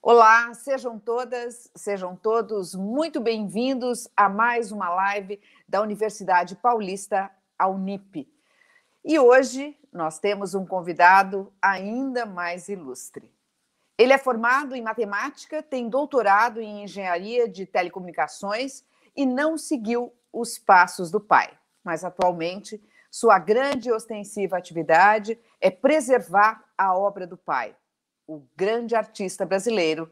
Olá, sejam todas, sejam todos muito bem-vindos a mais uma live da Universidade Paulista, a Unip. E hoje nós temos um convidado ainda mais ilustre. Ele é formado em matemática, tem doutorado em engenharia de telecomunicações e não seguiu os passos do pai, mas atualmente sua grande e ostensiva atividade é preservar a obra do pai o grande artista brasileiro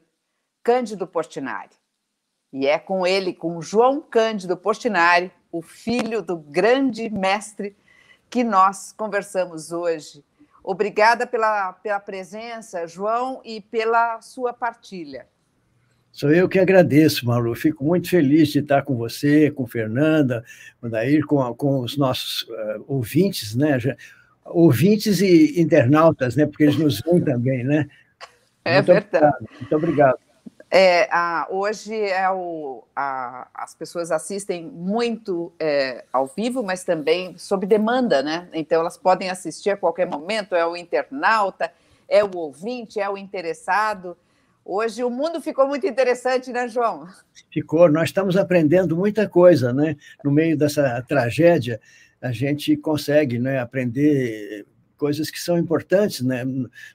Cândido Portinari. E é com ele, com João Cândido Portinari, o filho do grande mestre, que nós conversamos hoje. Obrigada pela, pela presença, João, e pela sua partilha. Sou eu que agradeço, Malu. Fico muito feliz de estar com você, com Fernanda, com Dair, com, com os nossos uh, ouvintes, né? ouvintes e internautas, né? Porque eles nos vêm também, né? É muito verdade. Obrigado. Muito obrigado. É, a, hoje é o, a, as pessoas assistem muito é, ao vivo, mas também sob demanda, né? Então elas podem assistir a qualquer momento, é o internauta, é o ouvinte, é o interessado. Hoje o mundo ficou muito interessante, né, João? Ficou, nós estamos aprendendo muita coisa, né? No meio dessa tragédia, a gente consegue né, aprender coisas que são importantes, né?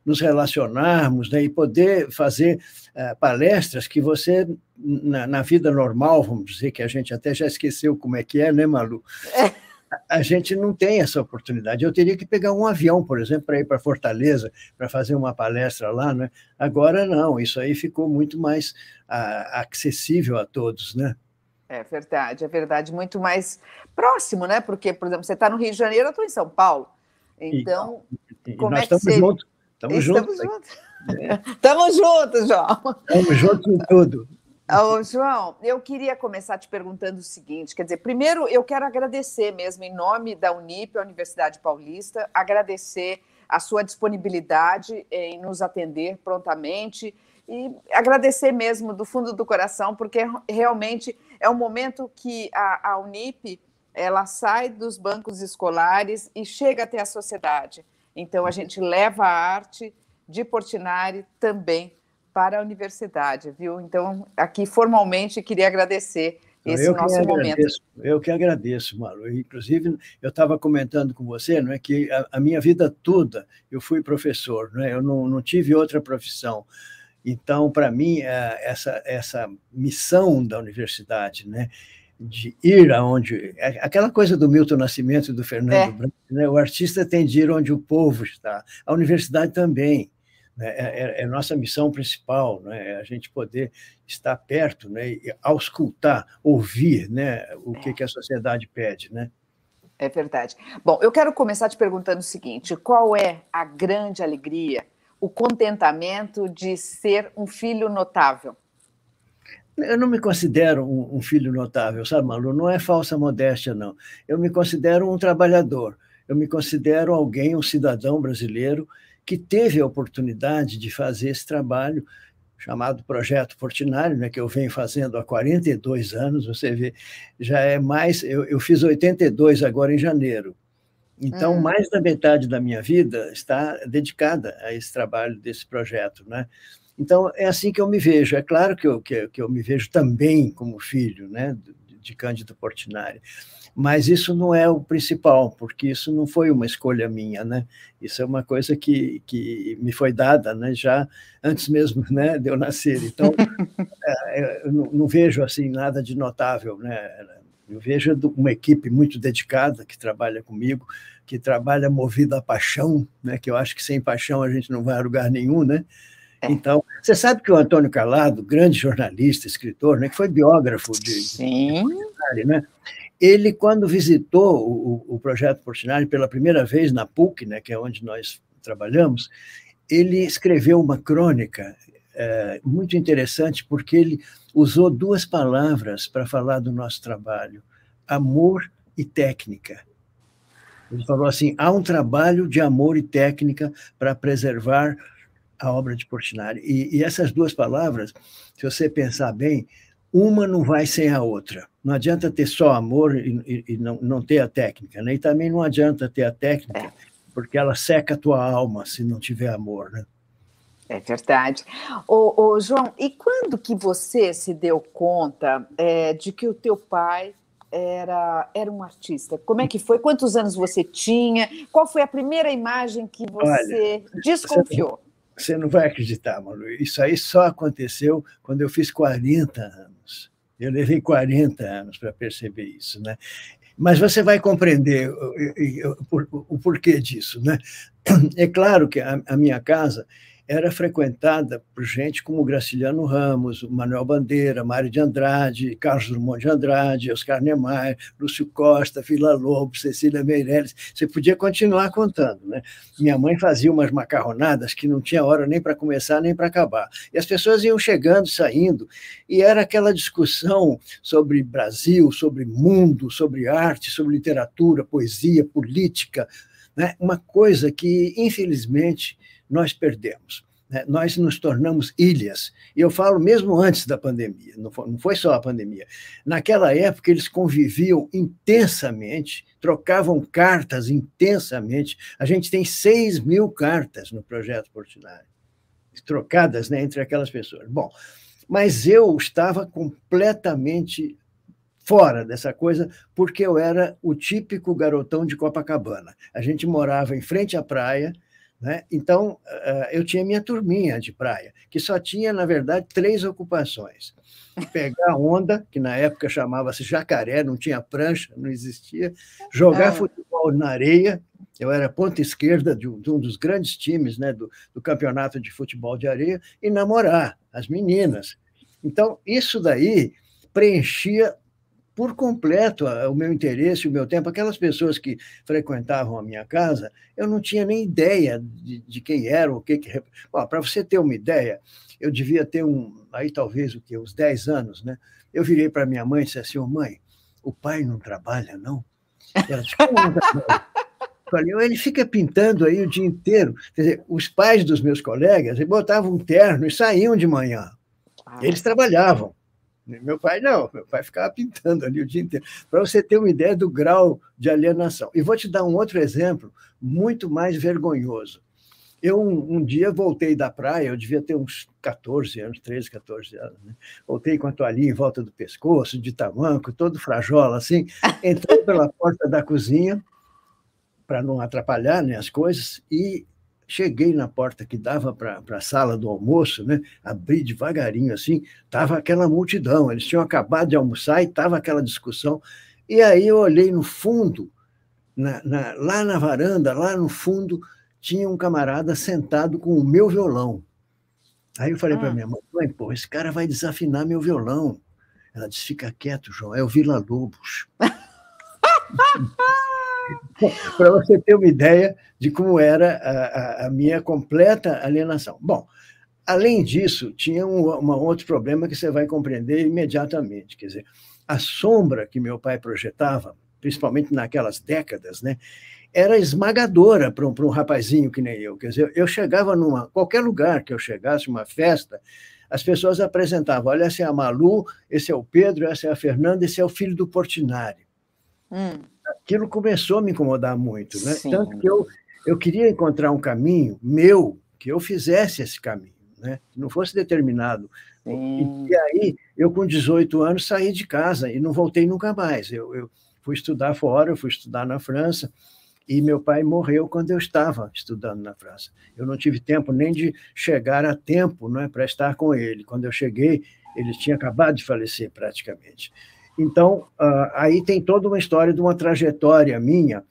nos relacionarmos né? e poder fazer uh, palestras que você, na, na, vida normal, vamos dizer que a gente até já esqueceu como é que é, né, Malu? É. A, gente não tem essa oportunidade. Eu teria que pegar um avião, por exemplo, para ir para Fortaleza, para fazer uma palestra lá, né? Agora não, isso aí ficou muito mais uh, acessível a todos, né? É verdade, é verdade, muito mais próximo, né? Porque, por exemplo, você está no Rio de Janeiro, eu estou em São Paulo. Então, e, e como é estamos juntos. Estamos, juntos. juntos. Né? estamos juntos, João. Estamos juntos em tudo. Ô, João, eu queria começar te perguntando o seguinte: quer dizer, primeiro eu quero agradecer mesmo, em nome da Unip, a Universidade Paulista, agradecer a sua disponibilidade em nos atender prontamente e agradecer mesmo do fundo do coração, porque realmente é um momento que a, a Unip ela sai dos bancos escolares e chega até a sociedade. Então, a gente leva a arte de Portinari também para a universidade, viu? Então, aqui formalmente queria agradecer esse eu nosso momento. Agradeço, eu que agradeço, Malu. Inclusive, eu estava comentando com você não é, que a, a, minha vida toda eu fui professor, não é? eu não, não tive outra profissão. Então, para mim, é, essa, essa missão da universidade, né? de ir aonde. É, aquela coisa do Milton Nascimento e do Fernando é. Branco, né? o artista tem de ir onde o povo está, a universidade também. Né? É, é, é, nossa missão principal, né? É a gente poder estar perto, né? E auscultar, ouvir né? o que, é. que a sociedade pede. Né? É verdade. Bom, eu quero começar te perguntando o seguinte: qual é a grande alegria, o contentamento de ser um filho notável? Eu não me considero um, filho notável, sabe, Malu? Não é falsa modéstia, não. Eu me considero um trabalhador. Eu me considero alguém, um cidadão brasileiro que teve a oportunidade de fazer esse trabalho chamado Projeto Portinari, né, que eu venho fazendo há 42 anos, você vê, já é mais. Eu, eu fiz 82 agora em janeiro. Então, hum. mais da metade da minha vida está dedicada a esse trabalho desse projeto, né? Então, é assim que eu me vejo. É claro que eu, que, eu, que eu me vejo também como filho né, de Cândido Portinari, mas isso não é o principal, porque isso não foi uma escolha minha, né? Isso é uma coisa que, que me foi dada né, já antes mesmo né, de eu nascer. Então, é, é, eu não, não vejo assim nada de notável né, eu vejo uma equipe muito dedicada que trabalha comigo, que trabalha movida à paixão, né? que eu acho que sem paixão a gente não vai a lugar nenhum, né? É. Então, você sabe que o Antônio Calado, grande jornalista, escritor, né, que foi biógrafo de. Sim. De, né, ele, quando visitou o, o projeto Portinari pela primeira vez na PUC, né, que é onde nós trabalhamos, ele escreveu uma crônica é, muito interessante, porque ele usou duas palavras para falar do nosso trabalho: amor e técnica. Ele falou assim: há um trabalho de amor e técnica para preservar a obra de Portinari. E, e essas duas palavras, se você pensar bem, uma não vai sem a outra. Não adianta ter só amor e, e, e não, não, ter a técnica, né? E também não adianta ter a técnica, é. porque ela seca a tua alma se não tiver amor, né? É verdade. Ô, ô João, e quando que você se deu conta é, de que o teu pai era, era um artista? Como é que foi? Quantos anos você tinha? Qual foi a primeira imagem que você Olha, desconfiou? Você você não vai acreditar, Manu. Isso aí só aconteceu quando eu fiz 40 anos. Eu levei 40 anos para perceber isso, né? Mas você vai compreender o, o, o, o porquê disso, né? É claro que a, a minha casa era frequentada por gente como Graciliano Ramos, Manuel Bandeira, Mário de Andrade, Carlos Drummond de Andrade, Oscar Niemeyer, Lúcio Costa, Vila Lobo, Cecília Meirelles. Você podia continuar contando. Né? Minha mãe fazia umas macarronadas que não tinha hora nem para começar nem para acabar. E as pessoas iam chegando, saindo, e era aquela discussão sobre Brasil, sobre mundo, sobre arte, sobre literatura, poesia, política. Né? Uma coisa que, infelizmente, nós perdemos. Né? Nós nos tornamos ilhas. E eu falo mesmo antes da pandemia, não foi, não foi só a pandemia. Naquela época, eles conviviam intensamente, trocavam cartas intensamente. A gente tem 6 mil cartas no projeto Portinari, trocadas né, entre aquelas pessoas. Bom, mas eu estava completamente fora dessa coisa, porque eu era o típico garotão de Copacabana. A gente morava em frente à praia, né? Então, eh, eh, eu tinha minha turminha de praia, que só tinha, na verdade, três ocupações. Pegar onda, que na época chamava-se jacaré, não tinha prancha, não existia. Jogar é. futebol na areia. Eu era ponta esquerda de um, dos grandes times né, do, do campeonato de futebol de areia. E namorar as meninas. Então, isso daí preenchia por completo ah, o meu interesse, o meu tempo. Aquelas pessoas que frequentavam a minha casa, eu não tinha nem ideia de, de quem era, o que. que... Para você ter uma ideia, eu devia ter um, aí talvez o que, uns 10 anos, né? Eu virei para minha mãe e disse assim: oh, mãe, o pai não trabalha, não? Ela disse: como não trabalha? ele fica pintando aí o dia inteiro. Quer dizer, os pais dos meus colegas botavam um terno e saíam de manhã. Ah. Eles trabalhavam. Meu pai não, meu pai ficava pintando ali o dia inteiro, para você ter uma ideia do grau de alienação. E vou te dar um outro exemplo muito mais vergonhoso. Eu um, um dia voltei da praia, eu devia ter uns 14 anos, 13, 14 anos, né? Voltei com a toalhinha em volta do pescoço, de tamanco, todo frajola assim, entrei pela porta da cozinha para não atrapalhar né, as coisas e Cheguei na porta que dava para a sala do almoço, né? abri devagarinho assim, estava aquela multidão, eles tinham acabado de almoçar e estava aquela discussão. E aí eu olhei no fundo, na, na, lá na varanda, lá no fundo, tinha um camarada sentado com o meu violão. Aí eu falei ah. para minha mãe, mãe, pô, esse cara vai desafinar meu violão. Ela disse, fica quieto, João, é o Vila Lobos. Para você ter uma ideia de como era a, a, a, minha completa alienação. Bom, além disso, tinha um, outro problema que você vai compreender imediatamente. Quer dizer, a sombra que meu pai projetava, principalmente naquelas décadas, né, era esmagadora para um, um rapazinho que nem eu. Quer dizer, eu chegava numa qualquer lugar que eu chegasse, uma festa, as pessoas apresentavam: olha, essa é a Malu, esse é o Pedro, essa é a Fernanda, esse é o filho do Portinari. Hum aquilo começou a me incomodar muito. Né? Tanto que eu, eu queria encontrar um caminho meu, que eu fizesse esse caminho, né? que não fosse determinado. E, e aí, eu com 18 anos saí de casa e não voltei nunca mais. Eu, eu fui estudar fora, eu fui estudar na França, e meu pai morreu quando eu estava estudando na França. Eu não tive tempo nem de chegar a tempo né, para estar com ele. Quando eu cheguei, ele tinha acabado de falecer praticamente. Então, ah, aí tem toda uma história de uma trajetória minha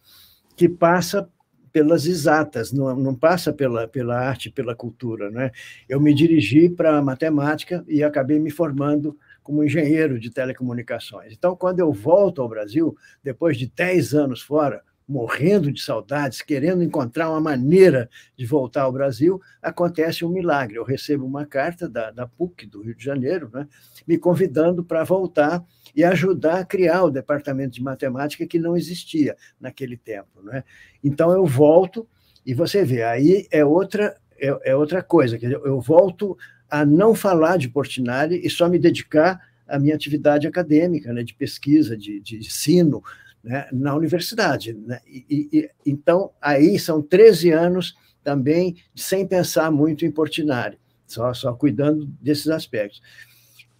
que passa pelas exatas, não, não passa pela, pela arte, pela cultura. Né? Eu me dirigi para a matemática e acabei me formando como engenheiro de telecomunicações. Então, quando eu volto ao Brasil, depois de 10 anos fora, morrendo de saudades, querendo encontrar uma maneira de voltar ao Brasil, acontece um milagre. Eu recebo uma carta da, da PUC do Rio de Janeiro, né, me convidando para voltar e ajudar a criar o departamento de matemática que não existia naquele tempo. Né? Então eu volto e você vê, aí é outra, é, é outra coisa. Quer dizer, eu volto a não falar de Portinari e só me dedicar à minha atividade acadêmica, né, de pesquisa, de, de ensino, né, na universidade. Né? E, e, então, aí são 13 anos também sem pensar muito em Portinari, só, só cuidando desses aspectos.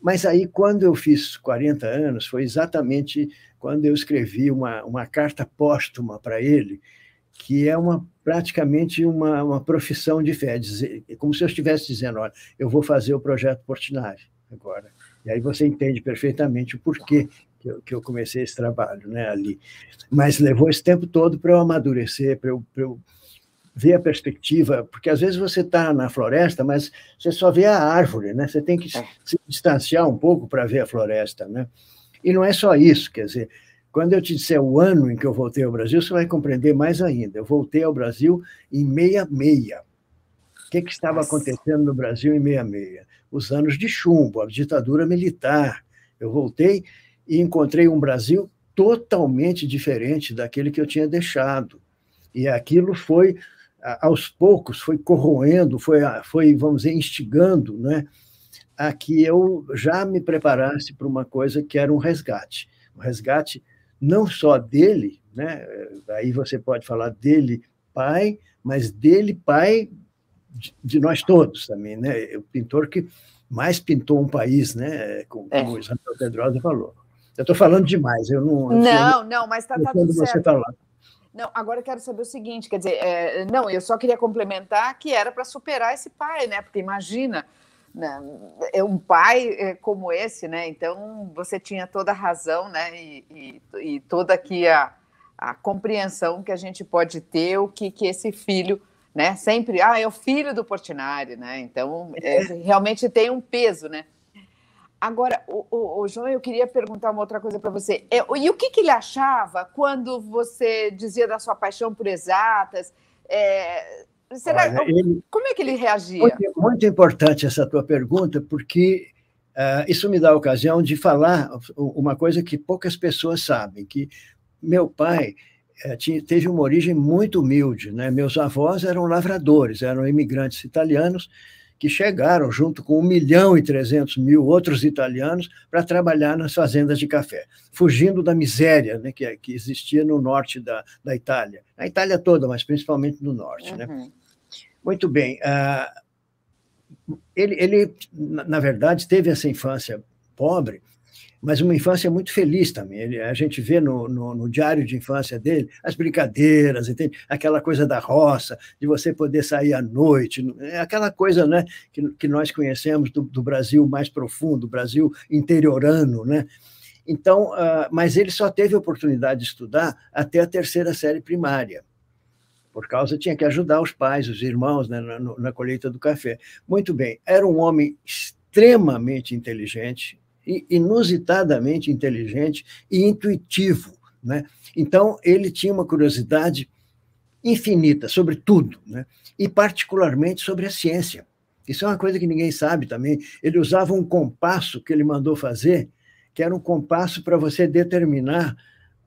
Mas aí, quando eu fiz 40 anos, foi exatamente quando eu escrevi uma, uma carta póstuma para ele, que é uma praticamente uma, uma profissão de fé, dizer, é como se eu estivesse dizendo, olha, eu vou fazer o projeto Portinari agora. E aí você entende perfeitamente o porquê que eu, que eu comecei esse trabalho né, ali. Mas levou esse tempo todo para eu amadurecer, para eu, eu ver a perspectiva, porque às vezes você está na floresta, mas você só vê a árvore, né? Você tem que é. se distanciar um pouco para ver a floresta, né? E não é só isso, quer dizer, quando eu te disser o ano em que eu voltei ao Brasil, você vai compreender mais ainda. Eu voltei ao Brasil em 66. O que, que estava Nossa. acontecendo no Brasil em 66? Os anos de chumbo, a ditadura militar. Eu voltei e encontrei um Brasil totalmente diferente daquele que eu tinha deixado. E aquilo foi, aos poucos, foi corroendo, foi, foi vamos dizer, instigando, né, a que eu já me preparasse para uma coisa que era um resgate. Um resgate não só dele, né, aí você pode falar dele pai, mas dele pai de, de nós todos também, né? O pintor que mais pintou um país, né, como, é. como o Isabel Pedrosa falou. Eu estou falando demais, eu não. Eu não, não, mas está tá tudo certo. Tá não, agora eu quero saber o seguinte, quer dizer, é, não, eu só queria complementar que era para superar esse pai, né? Porque imagina, né, é um pai é, como esse, né? Então você tinha toda a razão, né? E, e, e toda aqui a, a compreensão que a gente pode ter o que, que esse filho, né? Sempre, ah, é o filho do Portinari, né? Então é, é. realmente tem um peso, né? Agora, o, o, o, João, eu queria perguntar uma outra coisa para você. É, e o que, que, ele achava quando você dizia da sua paixão por exatas? É, será, Olha, ele, como é que ele é reagia? Muito, muito, importante essa tua pergunta, porque uh, isso me dá a ocasião de falar uma coisa que poucas pessoas sabem, que meu pai uh, tinha, teve uma origem muito humilde. Né? Meus avós eram lavradores, eram imigrantes italianos, que chegaram junto com 1 milhão e 300 mil outros italianos para trabalhar nas fazendas de café, fugindo da miséria né, que, que existia no norte da, da Itália. A Itália toda, mas principalmente no norte. Né? Uhum. Né? Muito bem. Uh, ele, ele, na verdade, teve essa infância pobre, mas uma infância muito feliz também. Ele, a gente vê no, no, no, diário de infância dele as brincadeiras, entende? aquela coisa da roça, de você poder sair à noite, é aquela coisa né, que, que nós conhecemos do, do Brasil mais profundo, Brasil interiorano. Né? Então, uh, mas ele só teve oportunidade de estudar até a terceira série primária por causa tinha que ajudar os pais, os irmãos né, na, na, colheita do café. Muito bem, era um homem extremamente inteligente, inusitadamente inteligente e intuitivo. Né? Então, ele tinha uma curiosidade infinita sobre tudo, né? e particularmente sobre a ciência. Isso é uma coisa que ninguém sabe também. Ele usava um compasso que ele mandou fazer, que era um compasso para você determinar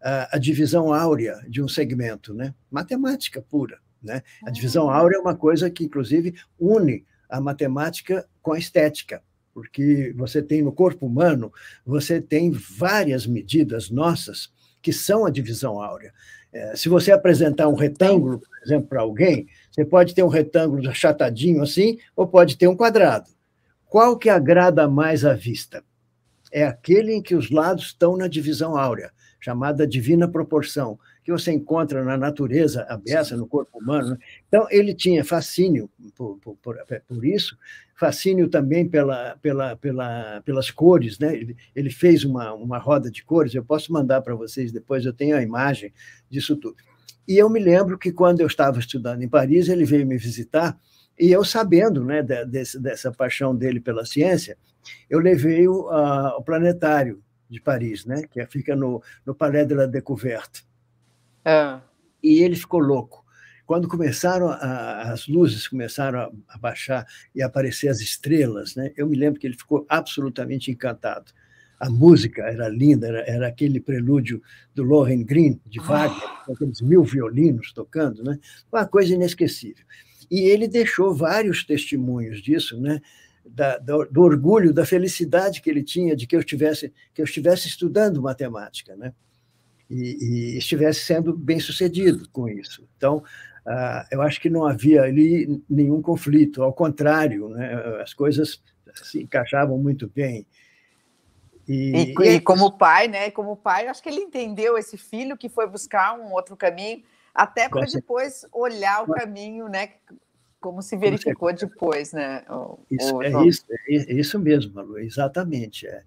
a, a, divisão áurea de um segmento, né? matemática pura. Né? A divisão ah. áurea é uma coisa que, inclusive, une a matemática com a estética porque você tem no corpo humano, você tem várias medidas nossas que são a divisão áurea. É, se você apresentar um retângulo, por exemplo, para alguém, você pode ter um retângulo achatadinho assim, ou pode ter um quadrado. Qual que agrada mais à vista? É aquele em que os lados estão na divisão áurea, chamada divina proporção, que você encontra na natureza aberta, no corpo humano. Né? Então, ele tinha fascínio por, por, é, por, isso, fascínio também pela, pela, pela, pelas cores. Né? Ele, fez uma, uma roda de cores, eu posso mandar para vocês depois, eu tenho a imagem disso tudo. E eu me lembro que, quando eu estava estudando em Paris, ele veio me visitar, e eu sabendo né, desse, dessa paixão dele pela ciência, eu levei-o ao planetário de Paris, né, que fica no, no Palais de la Découverte. É. E ele ficou louco. Quando começaram a, as luzes começaram a, a, baixar e aparecer as estrelas, né? Eu me lembro que ele ficou absolutamente encantado. A música era linda, era, era aquele prelúdio do Loren Green de Wagner, oh. com ah. aqueles mil violinos tocando, né? Uma coisa inesquecível. E ele deixou vários testemunhos disso, né? Da, do, do, orgulho, da felicidade que ele tinha de que eu estivesse que eu estivesse estudando matemática, né? e, e estivesse sendo bem sucedido com isso. Então, ah, eu acho que não havia ali nenhum conflito, ao contrário, né, as coisas se encaixavam muito bem. E, e, e, é como pai, né? Como pai, acho que ele entendeu esse filho que foi buscar um outro caminho, até para depois olhar o caminho, né? Como se verificou depois, né? O, isso, o... É, isso, é isso mesmo, Lu, exatamente. É.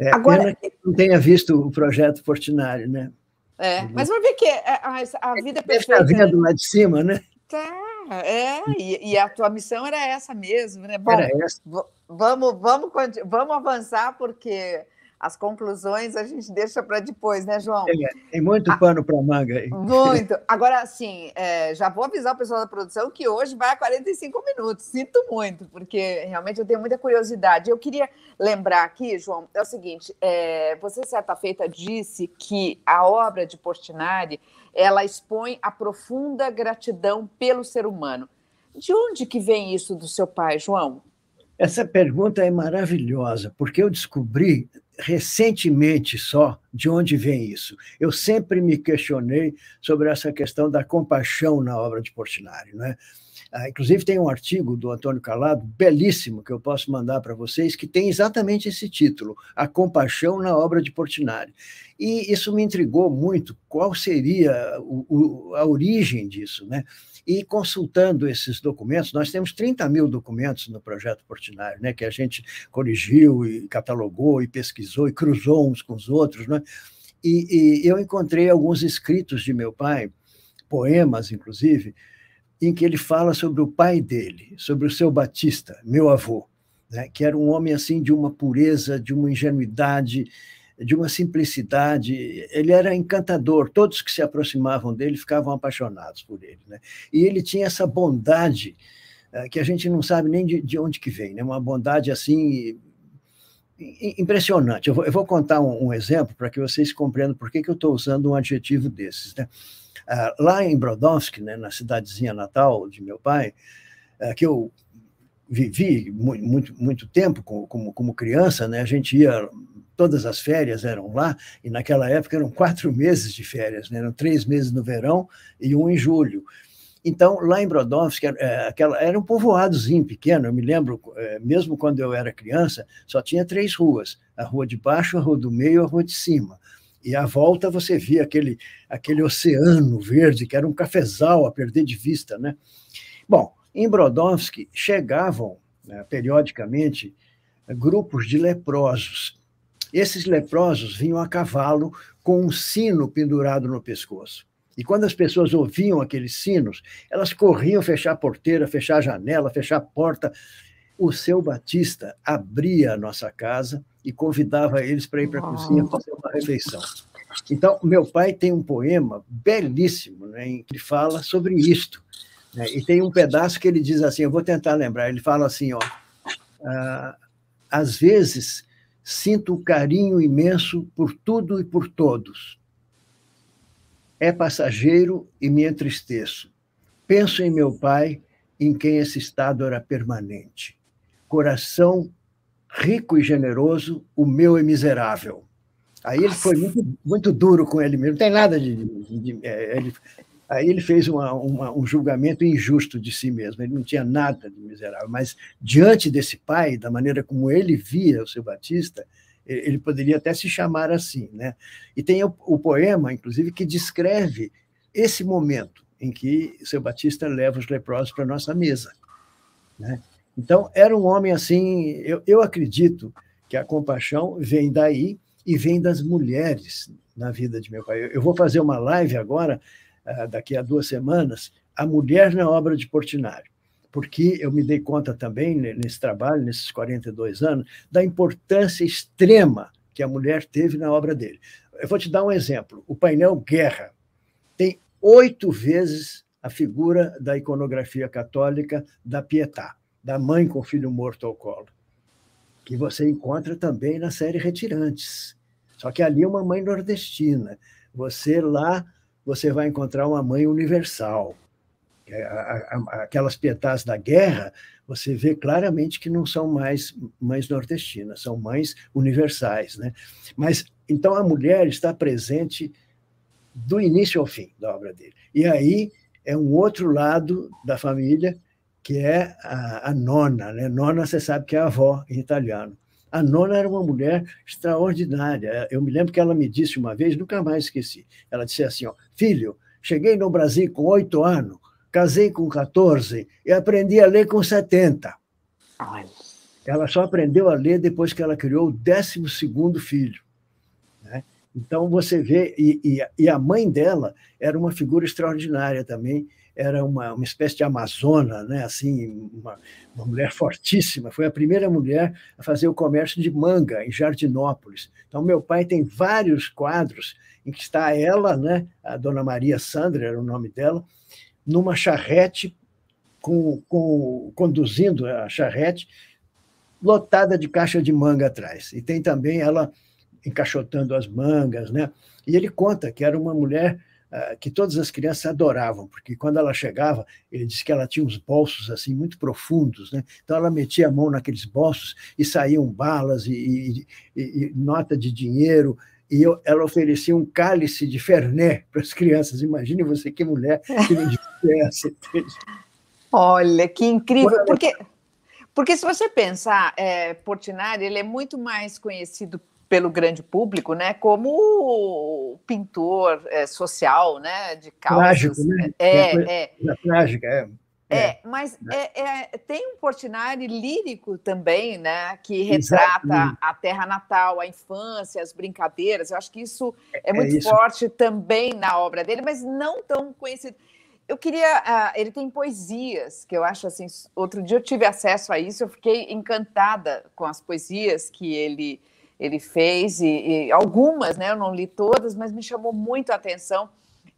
É, Agora não tenha visto o projeto Portinari, né? É, uhum. mas vamos ver que é, a, a é vida é perfeita. A vindo né? lá de cima, né? Tá, é, e, e, a tua missão era essa mesmo, né? Bom, era essa. Vamos, vamos, vamos avançar, porque as conclusões a gente deixa para depois, né, João? É, tem muito ah, pano ah, para manga aí. Muito. Agora, assim, é, já vou avisar o pessoal da produção que hoje vai a 45 minutos. Sinto muito, porque realmente eu tenho muita curiosidade. Eu queria lembrar aqui, João, é o seguinte: é, você, certa feita, disse que a obra de Portinari ela expõe a profunda gratidão pelo ser humano. De onde que vem isso do seu pai, João? Essa pergunta é maravilhosa, porque eu descobri recentemente só de onde vem isso. Eu sempre me questionei sobre essa questão da compaixão na obra de Portinari, é? Ah, inclusive, tem um artigo do Antônio Calado, belíssimo, que eu posso mandar para vocês, que tem exatamente esse título: A Compaixão na Obra de Portinari. E isso me intrigou muito, qual seria o, o, a origem disso, né? E consultando esses documentos, nós temos 30 mil documentos no projeto Portinari, né, que a gente corrigiu e catalogou e pesquisou e cruzou uns com os outros, né? E, e eu encontrei alguns escritos de meu pai, poemas, inclusive, em que ele fala sobre o pai dele, sobre o seu Batista, meu avô, né, que era um homem assim de uma pureza, de uma ingenuidade, de uma simplicidade. Ele era encantador. Todos que se aproximavam dele ficavam apaixonados por ele, né? E ele tinha essa bondade eh, que a gente não sabe nem de, de, onde que vem, né? Uma bondade assim impressionante. Eu vou, eu vou contar um, um exemplo para que vocês compreendam por que, que eu estou usando um adjetivo desses, né? Ah, lá em Brodowski, né, na cidadezinha natal de meu pai, ah, que eu vivi muito, muito tempo como, como criança, né, a gente ia todas as férias eram lá, e naquela época eram quatro meses de férias, né? eram três meses no verão e um em julho. Então, lá em Brodowski, eh, aquela, era um povoadozinho pequeno, eu me lembro, eh, mesmo quando eu era criança, só tinha três ruas, a rua de baixo, a rua do meio e a rua de cima. E à volta você via aquele, aquele oceano verde, que era um cafezal a perder de vista. Né? Bom, em Brodowski chegavam, né, periodicamente, grupos de leprosos. Esses leprosos vinham a cavalo com um sino pendurado no pescoço. E quando as pessoas ouviam aqueles sinos, elas corriam fechar a porteira, fechar a janela, fechar a porta o seu Batista abria a nossa casa e convidava eles para ir para a cozinha fazer uma refeição. Então, meu pai tem um poema belíssimo né, em que fala sobre isto. Né, e tem um pedaço que ele diz assim: eu vou tentar lembrar. Ele fala assim: ó, ah, às vezes sinto um carinho imenso por tudo e por todos. É passageiro e me entristeço. Penso em meu pai, em quem esse estado era permanente coração rico e generoso, o meu é miserável. Aí ele foi muito, muito duro com ele mesmo, não tem nada de. de, de é, ele, aí ele fez uma, uma, um julgamento injusto de si mesmo, ele não tinha nada de miserável, mas diante desse pai, da maneira como ele via o seu Batista, ele poderia até se chamar assim. Né? E tem o, o poema, inclusive, que descreve esse momento em que o seu Batista leva os leprosos para a nossa mesa. Né? Então, era um homem assim, eu, eu acredito que a compaixão vem daí e vem das mulheres na vida de meu pai. Eu vou fazer uma live agora, ah, daqui a duas semanas, A Mulher na Obra de Portinari, porque eu me dei conta também, nesse trabalho, nesses 42 anos, da importância extrema que a mulher teve na obra dele. Eu vou te dar um exemplo. O painel Guerra tem oito vezes a figura da iconografia católica da Pietà da mãe com o filho morto ao colo, que você encontra também na série Retirantes. Só que ali é uma mãe nordestina. Você lá, você vai encontrar uma mãe universal. É aquelas petás da guerra, você vê claramente que não são mais mães nordestinas, são mães universais. Né? Mas, então, a mulher está presente do início ao fim da obra dele. E aí é um outro lado da família que é a, a nona. Né? Nona, você sabe que é a avó em italiano. A nona era uma mulher extraordinária. Eu me lembro que ela me disse uma vez, nunca mais esqueci. Ela disse assim: ó, Filho, cheguei no Brasil com oito anos, casei com 14 e aprendi a ler com 70. Ai. Ela só aprendeu a ler depois que ela criou o 12 filho. Né? Então, você vê, e, e, e a mãe dela era uma figura extraordinária também, era uma, uma espécie de amazona, né? assim, uma, uma mulher fortíssima, foi a primeira mulher a fazer o comércio de manga em Jardinópolis. Então, meu pai tem vários quadros em que está ela, né? a dona Maria Sandra era o nome dela, numa charrete, com, com, conduzindo a charrete, lotada de caixa de manga atrás. E tem também ela encaixotando as mangas, né? E ele conta que era uma mulher ah, que todas as crianças adoravam, porque quando ela chegava, ele disse que ela tinha uns bolsos assim muito profundos, né? Então ela metia a mão naqueles bolsos e saíam balas e, e, e nota de dinheiro. E eu, ela oferecia um cálice de Fernet para as crianças. Imagine você que mulher que não essa. Olha, que incrível, Quando porque... Porque se você pensar, é, Portinari ele é muito mais conhecido pelo grande público, né, como pintor é, social, né, de causas. Trágico, né? É é. é, é, é. Trágica, é. É, mas é, é, tem um Portinari lírico também, né? Que retrata Exatamente. a terra natal, a infância, as brincadeiras. Eu acho que isso é, é muito isso. forte também na obra dele, mas não tão conhecido. Eu queria. Uh, ele tem poesias, que eu acho assim. Outro dia eu tive acesso a isso, eu fiquei encantada com as poesias que ele ele fez, e, e algumas, né? Eu não li todas, mas me chamou muito a atenção.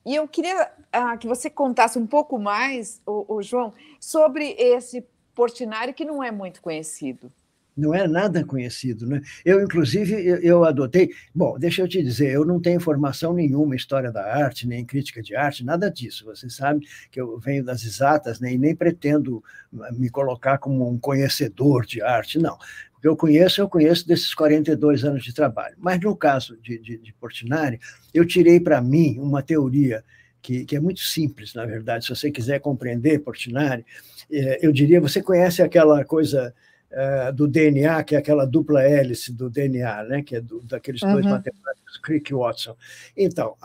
E eu queria ah, que você contasse um pouco mais, o, o João, sobre esse Portinari que não é muito conhecido não é nada conhecido. Né? Eu, inclusive, eu, eu, adotei. Bom, deixa eu te dizer, eu não tenho formação nenhuma em história da arte, nem em crítica de arte, nada disso. Você sabe que eu venho das exatas, né? e nem pretendo ah, me colocar como um conhecedor de arte, não. O que eu conheço, eu conheço desses 42 anos de trabalho. Mas no caso de, de, de Portinari, eu tirei para mim uma teoria que, que, é muito simples, na verdade. Se você quiser compreender Portinari, eh, eu diria: você conhece aquela coisa eh, do DNA, que é aquela dupla hélice do DNA, né, que é do, daqueles dois uhum. matemáticos, Crick e Watson. Então,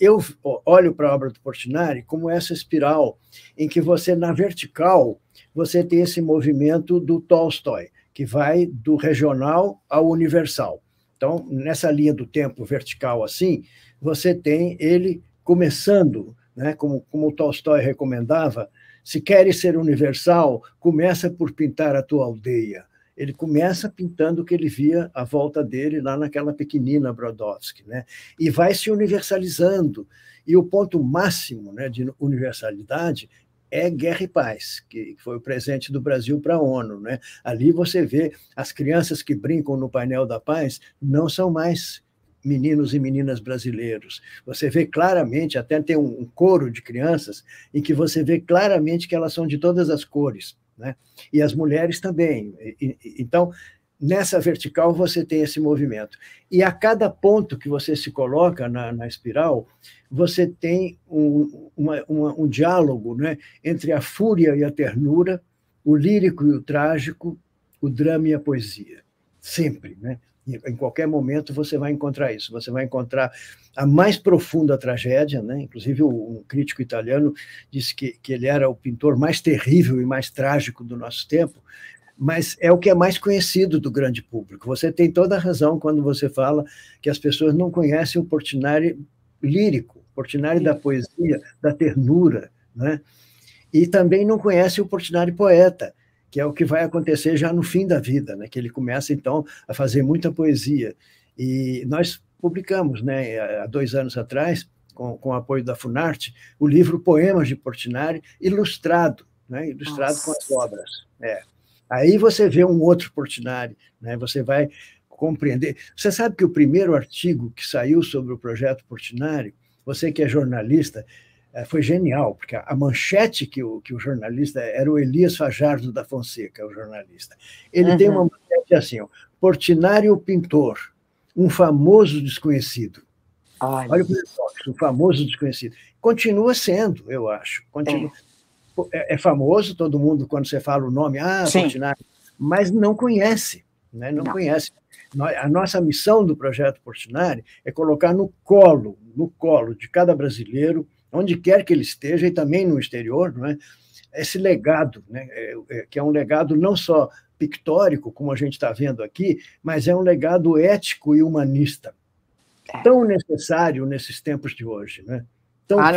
eu olho para a obra do Portinari como essa espiral em que você, na vertical, você tem esse movimento do Tolstói, que vai do regional ao universal. Então, nessa linha do tempo vertical assim, você tem ele começando, né, como, como o Tolstói recomendava, se queres ser universal, começa por pintar a tua aldeia. Ele começa pintando o que ele via à volta dele lá naquela pequenina Brodowski, né? E vai se universalizando. E o ponto máximo, né, de universalidade é Guerra e Paz, que foi o presente do Brasil para a ONU. Né? Ali você vê as crianças que brincam no painel da paz não são mais meninos e meninas brasileiros. Você vê claramente, até tem um, coro de crianças, em que você vê claramente que elas são de todas as cores, né? e as mulheres também. então, nessa vertical você tem esse movimento. E a cada ponto que você se coloca na, na espiral, você tem um, uma, uma, um diálogo né, entre a fúria e a ternura, o lírico e o trágico, o drama e a poesia. Sempre, né? em qualquer momento você vai encontrar isso, você vai encontrar a mais profunda tragédia, né? inclusive um crítico italiano disse que, que ele era o pintor mais terrível e mais trágico do nosso tempo, mas é o que é mais conhecido do grande público. Você tem toda a razão quando você fala que as pessoas não conhecem o Portinari lírico, Portinari da poesia, da ternura, né? e também não conhecem o Portinari poeta, que é o que vai acontecer já no fim da vida, né? que ele começa, então, a fazer muita poesia. E nós publicamos, né, há dois anos atrás, com, com o apoio da Funarte, o livro Poemas de Portinari, ilustrado, né, ilustrado Nossa. com as obras. É. Aí você vê um outro Portinari, né, você vai compreender. Você sabe que o primeiro artigo que saiu sobre o projeto Portinari, você que é jornalista, é, foi genial, porque a manchete que o, que o jornalista era o Elias Fajardo da Fonseca, o jornalista. Ele uhum. tem uma manchete assim: ó, Portinari o pintor, um famoso desconhecido. Ai, Olha o paradoxo, um famoso desconhecido. Continua sendo, eu acho. Continua. É. é. é. famoso, todo mundo, quando você fala o nome, ah, Sim. Portinari, mas não conhece, né? não, não. conhece. A nossa missão do projeto Portinari é colocar no colo, no colo de cada brasileiro, onde quer que ele esteja, e também no exterior, não é? esse legado, né? É, é, que é um legado não só pictórico, como a gente está vendo aqui, mas é um legado ético e humanista, é. tão necessário nesses tempos de hoje, né? tão, ah,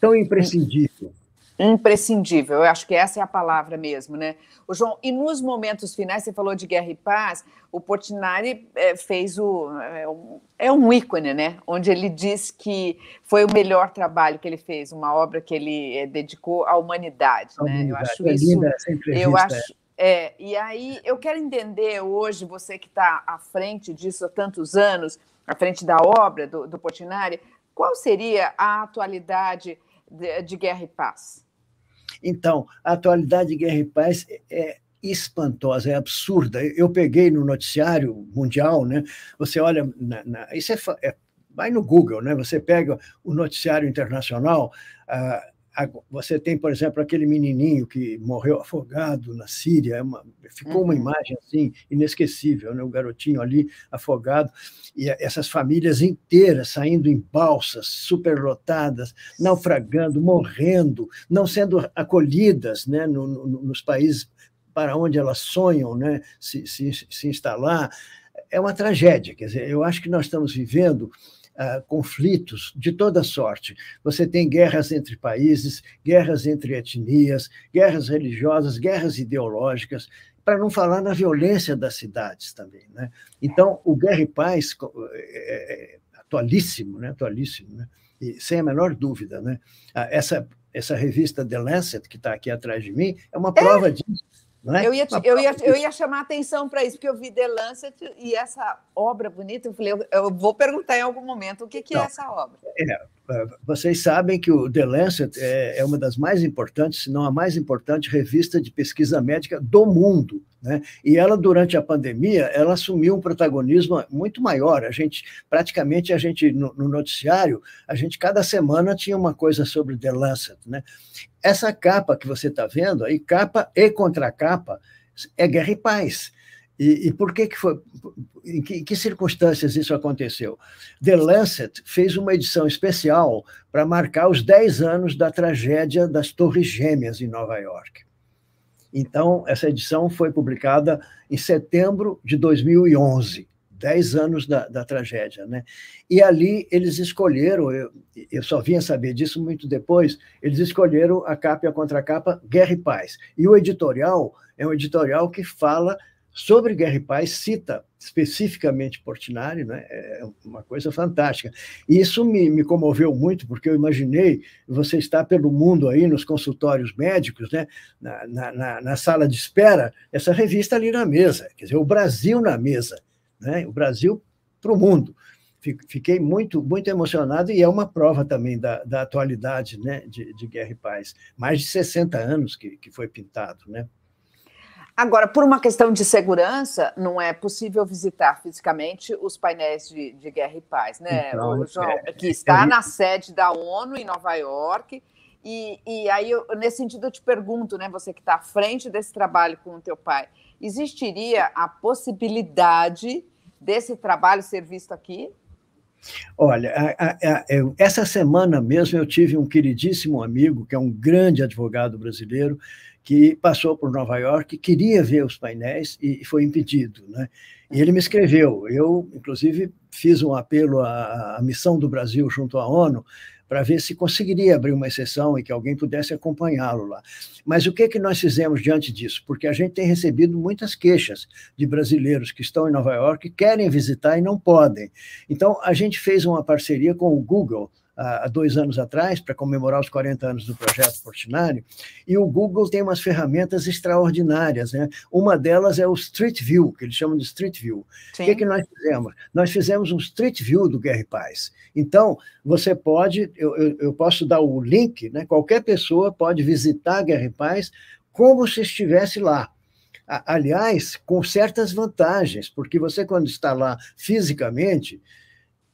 tão imprescindível. Imprescindível, eu acho que essa é a palavra mesmo, né? O João, e nos momentos finais, você falou de guerra e paz, o Portinari é, fez o. É, é um, ícone, né? Onde ele diz que foi o melhor trabalho que ele fez, uma obra que ele é, dedicou à humanidade, né? Eu acho é isso. Linda eu é. acho. É, e aí eu quero entender hoje, você que está à frente disso há tantos anos, à frente da obra do, do Portinari, qual seria a atualidade de, de guerra e paz? Então, a atualidade de guerra e paz é, é espantosa, é absurda. Eu peguei no noticiário mundial, né? Você olha, na, na, isso é, é, vai no Google, né? Você pega o noticiário internacional, ah, você tem, por exemplo, aquele menininho que morreu afogado na Síria, é uma, ficou uma uhum. imagem assim inesquecível, né? o garotinho ali afogado, e essas famílias inteiras saindo em balsas superlotadas, naufragando, morrendo, não sendo acolhidas né? No, no, nos países para onde elas sonham né? se, se, se instalar. É uma tragédia, quer dizer, eu acho que nós estamos vivendo uh, conflitos de toda sorte. Você tem guerras entre países, guerras entre etnias, guerras religiosas, guerras ideológicas, para não falar na violência das cidades também. Né? Então, o Guerra e Paz é atualíssimo, né? atualíssimo, né? E, sem a menor dúvida. Né? Ah, essa, essa revista The Lancet, que está aqui atrás de mim, é uma é? prova é. disso. É? Eu, ia, eu, ia, eu ia chamar atenção para isso, porque eu vi The Lancet e essa obra bonita, eu falei, eu, eu vou perguntar em algum momento o que, que é então, essa obra. É, vocês sabem que o The Lancet é, é, uma das mais importantes, se não a mais importante revista de pesquisa médica do mundo. Né? E ela, durante a pandemia, ela assumiu um protagonismo muito maior. A gente, praticamente, a gente, no, no noticiário, a gente, cada semana, tinha uma coisa sobre The Lancet. Né? Essa capa que você está vendo aí, capa e contracapa, é guerra e paz e, e, por que, que foi? Em que, em que, circunstâncias isso aconteceu? The Lancet fez uma edição especial para marcar os 10 anos da tragédia das Torres Gêmeas em Nova York. Então, essa edição foi publicada em setembro de 2011, 10 anos da, da tragédia. Né? E ali eles escolheram, eu, eu só vim a saber disso muito depois, eles escolheram a capa e a contracapa Guerra e Paz. E o editorial é um editorial que fala Sobre Guerra e Paz, cita especificamente Portinari, né? é uma coisa fantástica. E isso me, me comoveu muito, porque eu imaginei você estar pelo mundo aí, nos consultórios médicos, né? na, na, na sala de espera, essa revista ali na mesa, quer dizer, o Brasil na mesa, né? o Brasil para o mundo. Fiquei muito, muito emocionado e é uma prova também da, da atualidade né? de, de Guerra e Paz. Mais de 60 anos que, que foi pintado, né? Agora, por uma questão de segurança, não é possível visitar fisicamente os painéis de, de guerra e paz, né, então, João? É, que é está é... na sede da ONU em Nova York. E, e aí, eu, nesse sentido, eu te pergunto, né, você que está à frente desse trabalho com o teu pai, existiria a possibilidade desse trabalho ser visto aqui? Olha, a, a, a, essa semana mesmo eu tive um queridíssimo amigo, que é um grande advogado brasileiro, que passou por Nova York, queria ver os painéis e foi impedido. Né? E ele me escreveu. Eu, inclusive, fiz um apelo à, à missão do Brasil junto à ONU para ver se conseguiria abrir uma exceção e que alguém pudesse acompanhá-lo lá. Mas o que, é que nós fizemos diante disso? Porque a gente tem recebido muitas queixas de brasileiros que estão em Nova York, querem visitar e não podem. Então, a gente fez uma parceria com o Google, há dois anos atrás, para comemorar os 40 anos do projeto Portinari, e o Google tem umas ferramentas extraordinárias. Né? Uma delas é o Street View, que eles chamam de Street View. Sim. O que, é que nós fizemos? Nós fizemos um Street View do Guerra e Paz. Então, você pode, eu, eu, eu posso dar o link, né? qualquer pessoa pode visitar Guerra e Paz como se estivesse lá aliás, com certas vantagens, porque você, quando está lá fisicamente,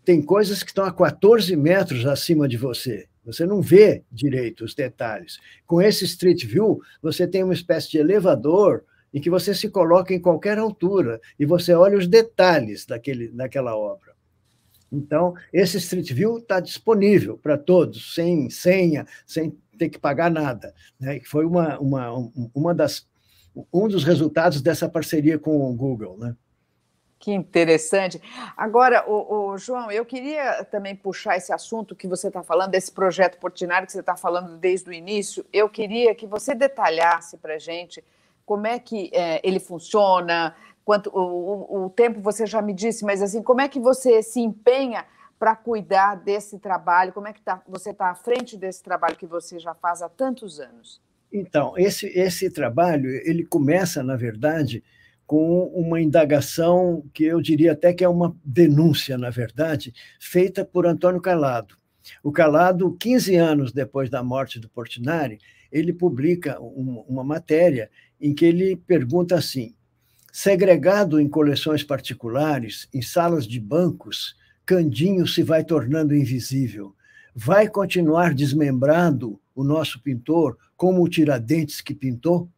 tem coisas que estão a 14 metros acima de você. Você não vê direito os detalhes. Com esse Street View, você tem uma espécie de elevador em que você se coloca em qualquer altura e você olha os detalhes daquele, daquela obra. Então, esse Street View está disponível para todos, sem senha, sem ter que pagar nada. Né? Foi uma, uma, uma das, um dos resultados dessa parceria com o Google. Né? Que interessante. Agora, o, o, João, eu queria também puxar esse assunto que você está falando, desse projeto Portinari que você está falando desde o início. Eu queria que você detalhasse para a gente como é que é, ele funciona, quanto o, o, tempo você já me disse, mas assim, como é que você se empenha para cuidar desse trabalho? Como é que tá, você está à frente desse trabalho que você já faz há tantos anos? Então, esse, esse trabalho, ele começa, na verdade, com uma indagação que eu diria até que é uma denúncia, na verdade, feita por Antônio Calado. O Calado, 15 anos depois da morte do Portinari, ele publica uma matéria em que ele pergunta assim: segregado em coleções particulares, em salas de bancos, Candinho se vai tornando invisível. Vai continuar desmembrado o nosso pintor como o Tiradentes que pintou?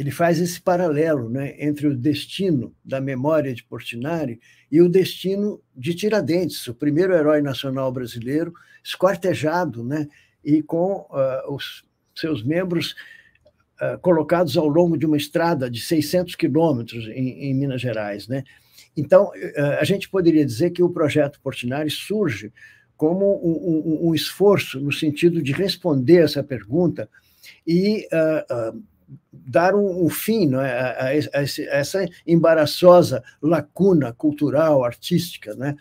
ele faz esse paralelo né, entre o destino da memória de Portinari e o destino de Tiradentes, o primeiro herói nacional brasileiro, esquartejado, né, e com uh, os seus membros uh, colocados ao longo de uma estrada de 600 quilômetros em, em, Minas Gerais. Né? Então, uh, a gente poderia dizer que o projeto Portinari surge como um, um, um esforço no sentido de responder essa pergunta e uh, uh, dar um, um fim é? a, a, esse, a, essa embaraçosa lacuna cultural, artística. Né?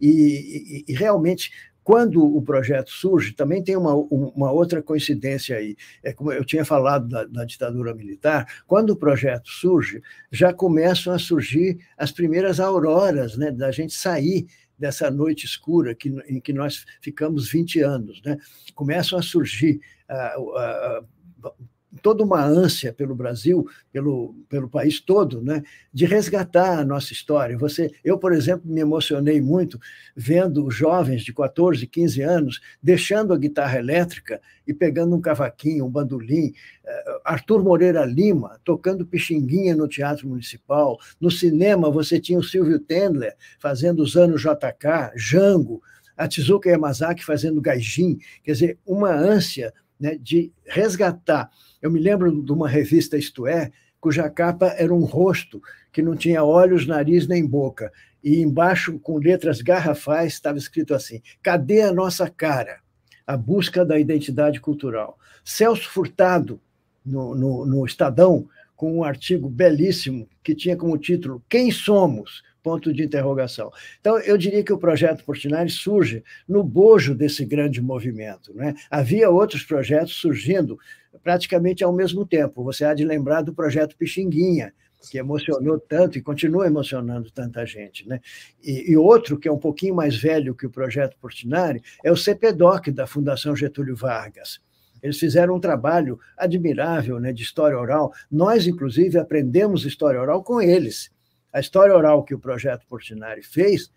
E, e, e, realmente, quando o projeto surge, também tem uma, uma outra coincidência aí. É como eu tinha falado da, da ditadura militar, quando o projeto surge, já começam a surgir as primeiras auroras né, da gente sair dessa noite escura que, em que nós ficamos 20 anos. Né? Começam a surgir. Ah, ah, ah, toda uma ânsia pelo Brasil, pelo, pelo país todo, né, de resgatar a nossa história. Você, eu, por exemplo, me emocionei muito vendo jovens de 14, 15 anos deixando a guitarra elétrica e pegando um cavaquinho, um bandolim. Eh, Arthur Moreira Lima tocando pichinguinha no Teatro Municipal. No cinema, você tinha o Silvio Tendler fazendo os anos JK, Jango, a Tizuka Yamazaki fazendo Gaijin. Quer dizer, uma ânsia né, de resgatar. Eu me lembro de uma revista Isto É, cuja capa era um rosto que não tinha olhos, nariz nem boca. E embaixo, com letras garrafais, estava escrito assim: Cadê a nossa cara? A busca da identidade cultural. Celso Furtado, no, no, no Estadão, com um artigo belíssimo que tinha como título Quem Somos? ponto de interrogação. Então, eu diria que o projeto Portinari surge no bojo desse grande movimento. Né? Havia outros projetos surgindo praticamente ao mesmo tempo. Você há de lembrar do projeto Pixinguinha, que emocionou tanto e continua emocionando tanta gente. Né? E, e, outro, que é um pouquinho mais velho que o projeto Portinari, é o CPDOC, da Fundação Getúlio Vargas. Eles fizeram um trabalho admirável né, de história oral. Nós, inclusive, aprendemos história oral com eles. A história oral que o projeto Portinari fez,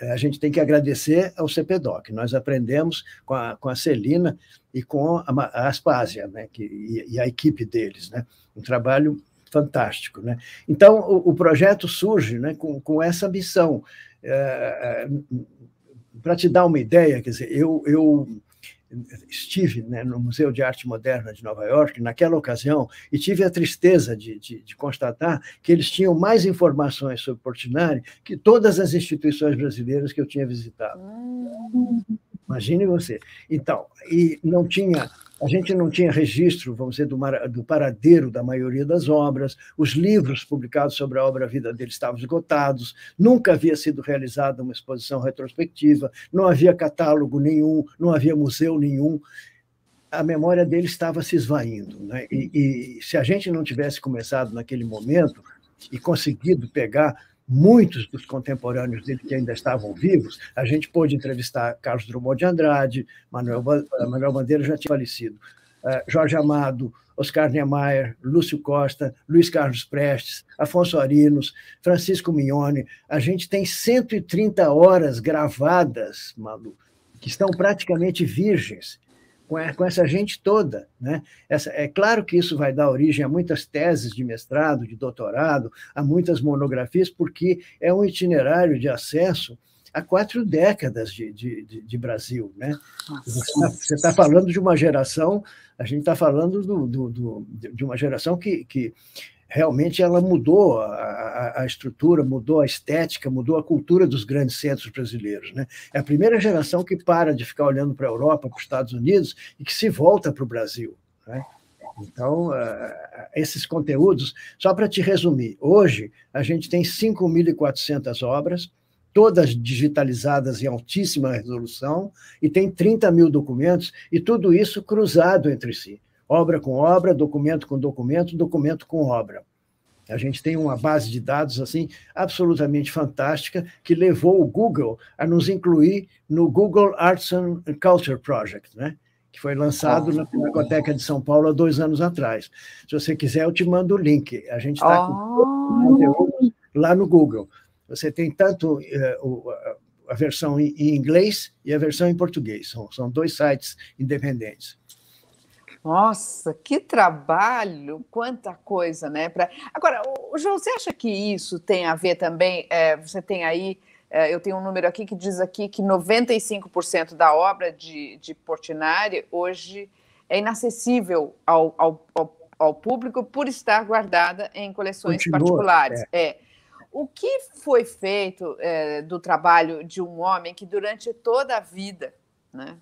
eh, a gente tem que agradecer ao CPDOC. Nós aprendemos com a, com a Celina e com a, a Aspásia, né, que, e, e, a equipe deles. Né, um trabalho fantástico. Né? Então, o, o projeto surge né, com, com essa missão. É, eh, eh, Para te dar uma ideia, quer dizer, eu, eu estive né, no Museu de Arte Moderna de Nova York, naquela ocasião, e tive a tristeza de, de, de, constatar que eles tinham mais informações sobre Portinari que todas as instituições brasileiras que eu tinha visitado. Ah. Imagine você. Então, e não tinha a gente não tinha registro, vamos dizer, do, mar, do paradeiro da maioria das obras, os livros publicados sobre a obra a vida dele estavam esgotados, nunca havia sido realizada uma exposição retrospectiva, não havia catálogo nenhum, não havia museu nenhum. A memória dele estava se esvaindo. Né? E, e se a gente não tivesse começado naquele momento e conseguido pegar muitos dos contemporâneos dele que ainda estavam vivos, a gente pôde entrevistar Carlos Drummond de Andrade, Manuel, Manuel Bandeira já tinha falecido, eh, Jorge Amado, Oscar Niemeyer, Lúcio Costa, Luiz Carlos Prestes, Afonso Arinos, Francisco Mignone. A gente tem 130 horas gravadas, Malu, que estão praticamente virgens com, essa gente toda. Né? Essa, é claro que isso vai dar origem a muitas teses de mestrado, de doutorado, a muitas monografias, porque é um itinerário de acesso a quatro décadas de, de, de, de Brasil. Né? Você está tá falando de uma geração, a gente está falando do, do, do, de uma geração que, que realmente ela mudou a, a, a, estrutura, mudou a estética, mudou a cultura dos grandes centros brasileiros. Né? É a primeira geração que para de ficar olhando para a Europa, para os Estados Unidos e que se volta para o Brasil. Né? Então, esses conteúdos, só para te resumir, hoje a gente tem 5.400 obras, todas digitalizadas em altíssima resolução, e tem 30 mil documentos, e tudo isso cruzado entre si obra com obra, documento com documento, documento com obra. A gente tem uma base de dados assim absolutamente fantástica que levou o Google a nos incluir no Google Arts and Culture Project, né? que foi lançado oh, na Pinacoteca de São Paulo há dois anos atrás. Se você quiser, eu te mando o link. A gente está oh. com conteúdos lá no Google. Você tem tanto eh, a versão em inglês e a versão em português. São, são dois sites independentes. Nossa, que trabalho, quanta coisa, né? Pra... Agora, o, João, você acha que isso tem a ver também? É, você tem aí, é, eu tenho um número aqui que diz aqui que 95% da obra de, de Portinari hoje é inacessível ao, ao, ao, ao, público por estar guardada em coleções Continua, particulares. É. é. O que foi feito é, do trabalho de um homem que durante toda a vida né,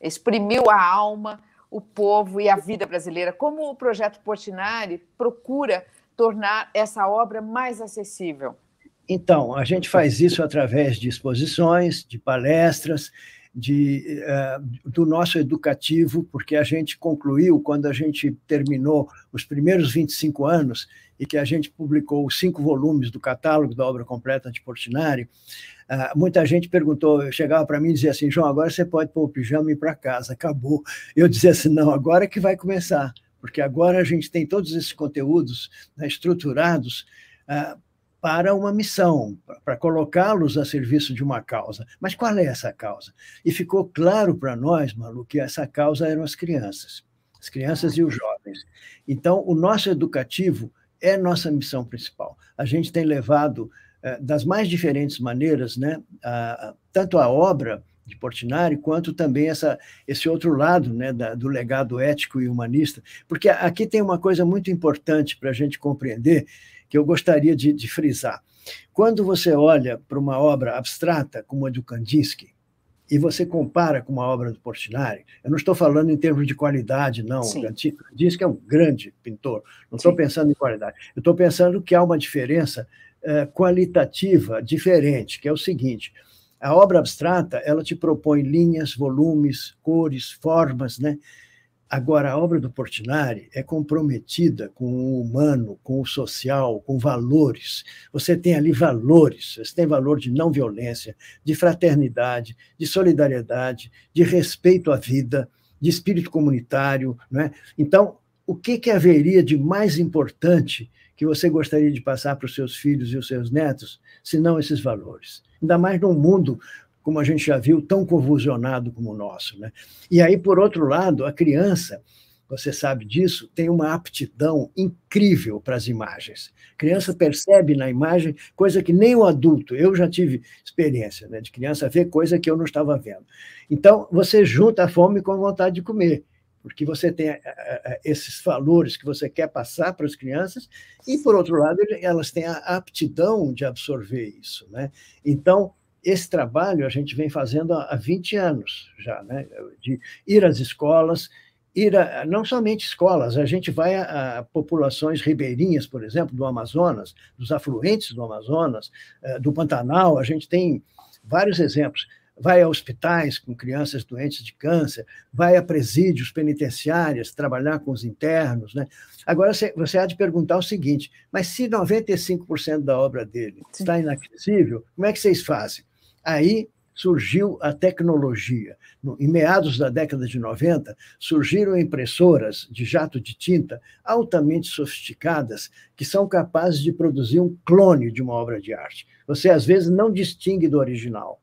exprimiu a alma o povo e a vida brasileira. Como o projeto Portinari procura tornar essa obra mais acessível? Então, a gente faz isso através de exposições, de palestras, de, uh, do nosso educativo, porque a gente concluiu, quando a gente terminou os primeiros 25 anos, e que a gente publicou os cinco volumes do catálogo da obra completa de Portinari, uh, ah, muita gente perguntou, chegava para mim e dizia assim, João, agora você pode pôr o pijama e ir para casa, acabou. Eu dizia assim, não, agora é que vai começar, porque agora a gente tem todos esses conteúdos né, estruturados uh, para uma missão, para colocá-los a serviço de uma causa. Mas qual é essa causa? E ficou claro para nós, Malu, que essa causa eram as crianças, as crianças e os jovens. Então, o nosso educativo é nossa missão principal. A gente tem levado eh, das mais diferentes maneiras, né, a, tanto a obra de Portinari quanto também essa, esse outro lado né, da, do legado ético e humanista, porque aqui tem uma coisa muito importante para a gente compreender que eu gostaria de, de frisar. Quando você olha para uma obra abstrata como a do Kandinsky, e você compara com uma obra do Portinari, eu não estou falando em termos de qualidade, não. Diz que é um grande pintor, não estou pensando em qualidade. Eu estou pensando que há uma diferença é, qualitativa diferente, que é o seguinte: a obra abstrata ela te propõe linhas, volumes, cores, formas, né? Agora, a obra do Portinari é comprometida com o humano, com o social, com valores. Você tem ali valores, você tem valor de não violência, de fraternidade, de solidariedade, de respeito à vida, de espírito comunitário. Né? Então, o que, que haveria de mais importante que você gostaria de passar para os seus filhos e os seus netos, se não esses valores? Ainda mais num mundo como a gente já viu, tão convulsionado como o nosso. Né? E aí, por outro lado, a criança, você sabe disso, tem uma aptidão incrível para as imagens. A criança percebe na imagem coisa que nem o adulto, eu já tive experiência né, de criança ver coisa que eu não estava vendo. Então, você junta a fome com a vontade de comer porque você tem eh, eh, eh, esses valores que você quer passar para as crianças, e, por outro lado, elas têm a aptidão de absorver isso. Né? Então, esse trabalho a gente vem fazendo há 20 anos já, né? de ir às escolas, ir a, não somente escolas, a gente vai a, a, populações ribeirinhas, por exemplo, do Amazonas, dos afluentes do Amazonas, eh, do Pantanal, a gente tem vários exemplos. Vai a hospitais com crianças doentes de câncer, vai a presídios penitenciários trabalhar com os internos. Né? Agora, você, você há de perguntar o seguinte: mas se 95% da obra dele Sim. está inacessível, como é que vocês fazem? Aí surgiu a tecnologia. No, em meados da década de 90, surgiram impressoras de jato de tinta altamente sofisticadas que são capazes de produzir um clone de uma obra de arte. Você, às vezes, não distingue do original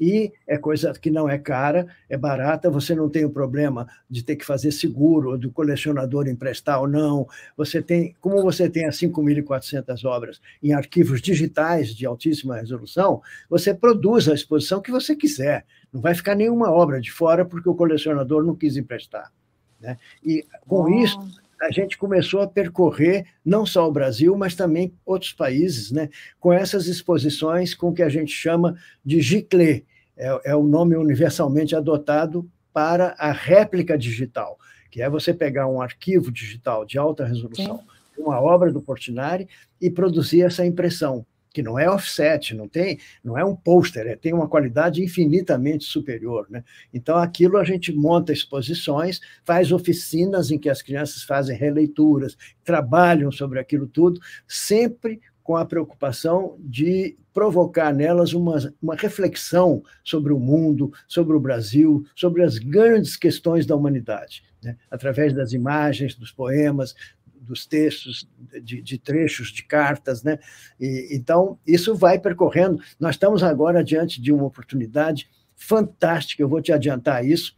e é coisa que não é cara, é barata, você não tem o problema de ter que fazer seguro, do colecionador emprestar ou não. Você tem, como você tem as 5.400 obras em arquivos digitais de altíssima resolução, você produz a exposição que você quiser. Não vai ficar nenhuma obra de fora porque o colecionador não quis emprestar. Né? E com isso a gente começou a percorrer não só o Brasil, mas também outros países, né, com essas exposições com que a gente chama de giclée, é, é o nome universalmente adotado para a réplica digital, que é você pegar um arquivo digital de alta resolução, Sim. uma obra do Portinari, e produzir essa impressão que não é offset, não tem, não é um pôster, é, tem uma qualidade infinitamente superior. Né? Então, aquilo a gente monta exposições, faz oficinas em que as crianças fazem releituras, trabalham sobre aquilo tudo, sempre com a preocupação de provocar nelas uma, uma reflexão sobre o mundo, sobre o Brasil, sobre as grandes questões da humanidade, né? através das imagens, dos poemas, dos textos, de, de trechos, de cartas, né? E, então, isso vai percorrendo. Nós estamos agora diante de uma oportunidade fantástica, eu vou te adiantar isso,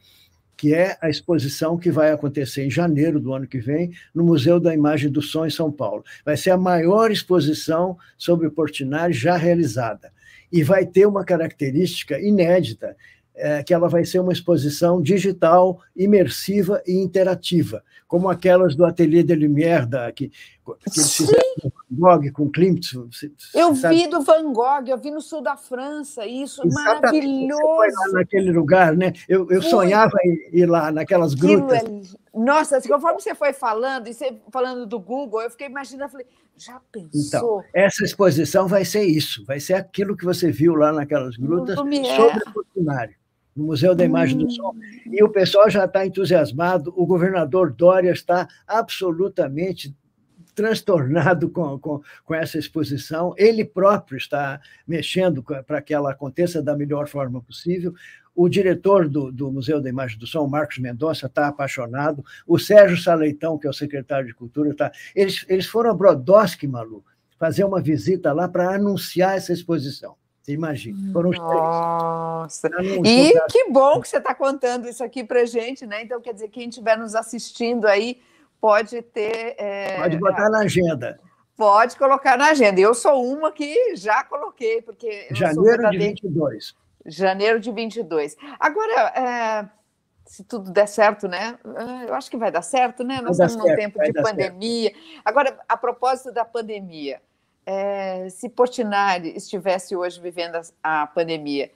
que é a exposição que vai acontecer em janeiro do ano que vem no Museu da Imagem do Som em São Paulo. Vai ser a maior exposição sobre Portinari já realizada e vai ter uma característica inédita é, que ela vai ser uma exposição digital, imersiva e interativa, como aquelas do Atelier de Lumière, da, que, que eles fizeram com Van Gogh, com Klimt. Você, eu sabe? vi do Van Gogh, eu vi no sul da França, isso, Exatamente. maravilhoso. Você foi lá naquele lugar, né? Eu, eu sonhava em ir lá, naquelas grutas. É Nossa, assim, conforme você foi falando, e você falando do Google, eu fiquei imaginando, falei, já então, pensou? Então, essa exposição vai ser isso, vai ser aquilo que você viu lá naquelas grutas, sobre o cenário no Museu da Imagem do Som, e o pessoal já está entusiasmado, o governador Dória está absolutamente transtornado com, com, com essa exposição, ele próprio está mexendo para que ela aconteça da melhor forma possível. O diretor do, do Museu da Imagem do Som, Marcos Mendonça, está apaixonado. O Sérgio Saleitão, que é o secretário de Cultura, está. Eles, eles foram a Brodowski, Malu, fazer uma visita lá para anunciar essa exposição. Imagina. Hum, foram os Nossa. três. Nossa. E que bom que você está contando isso aqui para gente, né? Então, quer dizer, quem estiver nos assistindo aí pode ter. É... Pode botar na agenda. Pode colocar na agenda. Eu sou uma que já coloquei, porque. Janeiro sou de 22. Janeiro de 22. Agora, é... se tudo der certo, né? É, eu acho que vai dar certo, né? Nós vai estamos num tempo de pandemia. Certo. Agora, a propósito da pandemia é, se Portinari estivesse hoje vivendo a, a pandemia,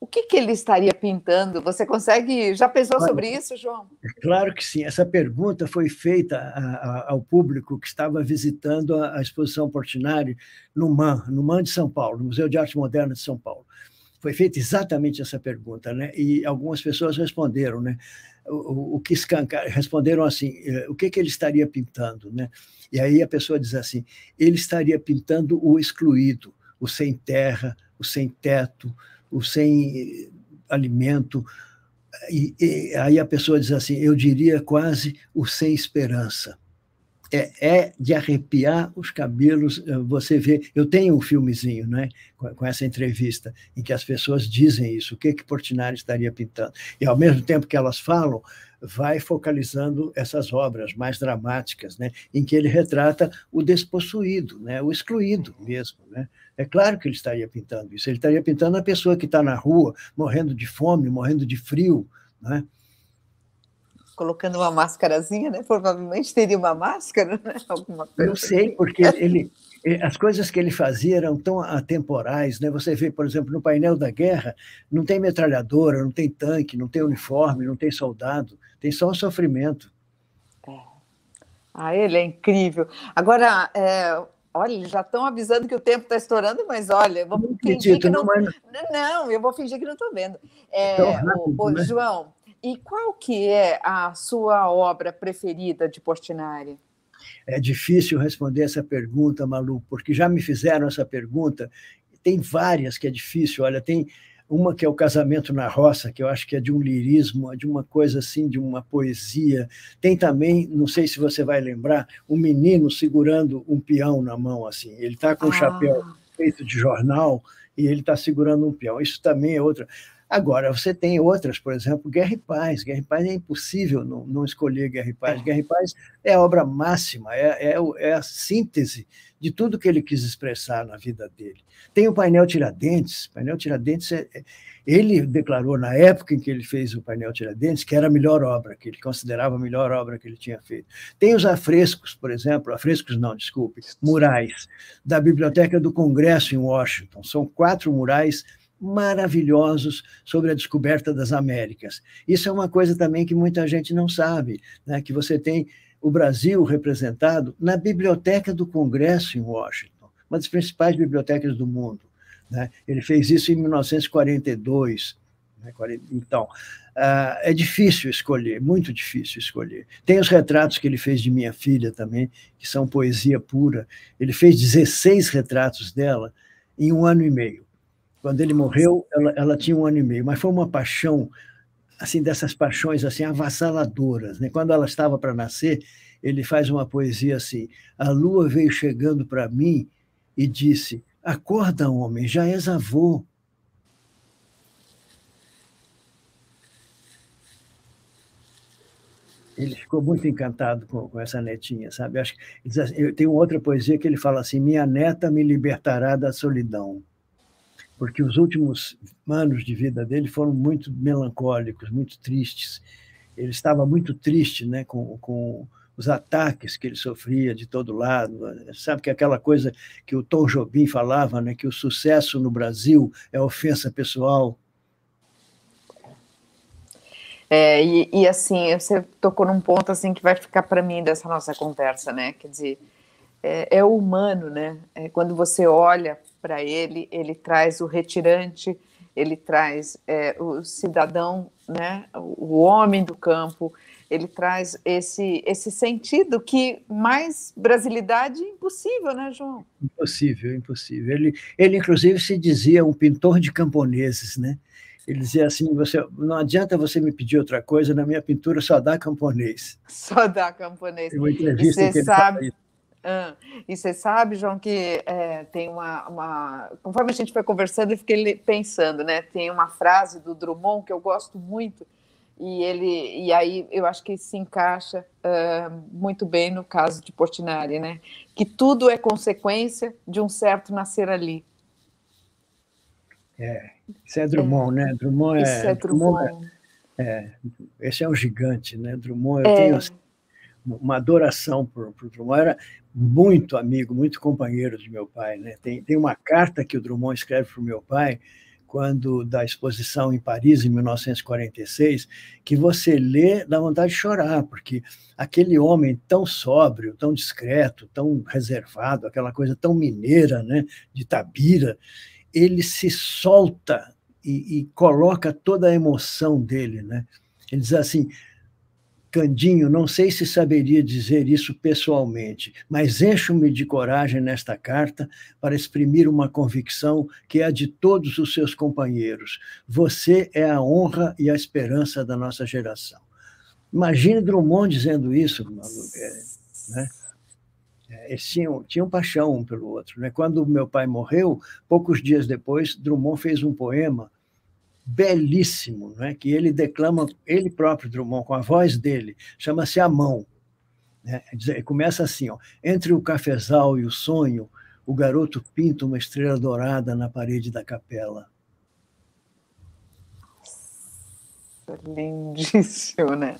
o que, que, ele estaria pintando? Você consegue. Já pensou sobre isso, João? É claro que sim. Essa pergunta foi feita a, a, ao público que estava visitando a, a, exposição Portinari no MAN, no MAN de São Paulo, no Museu de Arte Moderna de São Paulo. Foi feita exatamente essa pergunta, né? E algumas pessoas responderam, né? O, que escancar, responderam assim: é, o que, que ele estaria pintando, né? E aí a pessoa diz assim: ele estaria pintando o excluído, o sem terra, o sem teto, o sem eh, alimento. E, e aí a pessoa diz assim: eu diria quase o sem esperança é, é, de arrepiar os cabelos. Eh, você vê, eu tenho um filmezinho, né, com, com, essa entrevista em que as pessoas dizem isso, o que que Portinari estaria pintando. E ao mesmo tempo que elas falam, vai focalizando essas obras mais dramáticas, né, em que ele retrata o despossuído, né, o excluído mesmo, né. É claro que ele estaria pintando isso. Ele estaria pintando a pessoa que está na rua, morrendo de fome, morrendo de frio, né? colocando uma máscarazinha, né? Provavelmente teria uma máscara, né? Alguma coisa. Eu sei, assim. porque ele, eh, as coisas que ele fazia eram tão atemporais, né? Você vê, por exemplo, no painel da guerra, não tem metralhadora, não tem tanque, não tem uniforme, não tem soldado, tem só o sofrimento. É. Ah, ele é incrível. Agora, é, olha, já estão avisando que o tempo está estourando, mas olha, vou não fingir acredito, que não... Não, não, eu vou fingir que não estou vendo. É, é rápido, o, o né? João, e qual que é a sua obra preferida de Portinari? É difícil responder essa pergunta, Malu, porque já me fizeram essa pergunta. Tem várias que é difícil. Olha, tem uma que é o Casamento na Roça, que eu acho que é de um lirismo, é de uma coisa assim, de uma poesia. Tem também, não sei se você vai lembrar, um menino segurando um peão na mão, assim. Ele está com ah. um chapéu feito de jornal e ele está segurando um peão. Isso também é outra. Agora, você tem outras, por exemplo, Guerra e Paz. Guerra e Paz é impossível não, não escolher Guerra e Paz. É. Guerra e Paz é a obra máxima, é, é, é, a síntese de tudo que ele quis expressar na vida dele. Tem o painel Tiradentes. O painel Tiradentes, é, é, ele declarou na época em que ele fez o painel Tiradentes que era a melhor obra, que ele considerava a melhor obra que ele tinha feito. Tem os afrescos, por exemplo, afrescos não, desculpe, murais, da Biblioteca do Congresso em Washington. São quatro murais maravilhosos sobre a descoberta das Américas. Isso é uma coisa também que muita gente não sabe, né? que você tem o Brasil representado na Biblioteca do Congresso em Washington, uma das principais bibliotecas do mundo. Né? Ele fez isso em 1942. Né? Então, ah, é difícil escolher, muito difícil escolher. Tem os retratos que ele fez de minha filha também, que são poesia pura. Ele fez 16 retratos dela em um ano e meio. Quando ele morreu, ela, ela tinha um ano e meio, mas foi uma paixão, assim, dessas paixões assim avassaladoras. Né? Quando ela estava para nascer, ele faz uma poesia assim: A lua veio chegando para mim e disse: Acorda, homem, já és avô. ele ficou muito encantado com, com essa netinha, sabe? Acho que, assim, eu tenho outra poesia que ele fala assim: minha neta me libertará da solidão porque os últimos anos de vida dele foram muito melancólicos, muito tristes. Ele estava muito triste né, com, com os ataques que ele sofria de todo lado. Sabe que é aquela coisa que o Tom Jobim falava, né, que o sucesso no Brasil é ofensa pessoal. É, e, e assim, você tocou num ponto assim que vai ficar para mim dessa nossa conversa, né? Quer dizer, é, é humano, né? É, quando você olha para ele, ele traz o retirante, ele traz é, o cidadão, né? O homem do campo, ele traz esse esse sentido que mais brasilidade é impossível, né, João? Impossível, impossível. Ele ele inclusive se dizia um pintor de camponeses, né? Ele dizia assim: você, não adianta você me pedir outra coisa, na minha pintura só dá camponês. Só dá camponês. Uma entrevista você que sabe. Ah, e você sabe, João, que é, tem uma, uma, Conforme a gente foi conversando, eu fiquei pensando, né? Tem uma frase do Drummond que eu gosto muito, e ele e aí eu acho que se encaixa uh, muito bem no caso de Portinari, né? Que tudo é consequência de um certo nascer ali. É, isso é Drummond, é. né? Drummond é, isso é Drummond. É Drummond é, é, esse é um gigante, né? Drummond, eu é. tenho uma adoração por, por Drummond, era muito amigo, muito companheiro de meu pai. Né? Tem, tem uma carta que o Drummond escreve para o meu pai, quando da exposição em Paris, em 1946, que você lê, dá vontade de chorar, porque aquele homem tão sóbrio, tão discreto, tão reservado, aquela coisa tão mineira, né, de Tabira, ele se solta e, e coloca toda a emoção dele. Né? Ele diz assim: Candinho, não sei se saberia dizer isso pessoalmente, mas encho-me de coragem nesta carta para exprimir uma convicção que é a de todos os seus companheiros. Você é a honra e a esperança da nossa geração. Imagine Drummond dizendo isso, é, né? É, eles tinham, tinham paixão um pelo outro. Né? Quando meu pai morreu, poucos dias depois, Drummond fez um poema belíssimo, é? que ele declama ele próprio, Drummond, com a voz dele, chama-se A Mão. Né? Começa assim: ó, entre o cafezal e o sonho, o garoto pinta uma estrela dourada na parede da capela. Lindíssimo, né?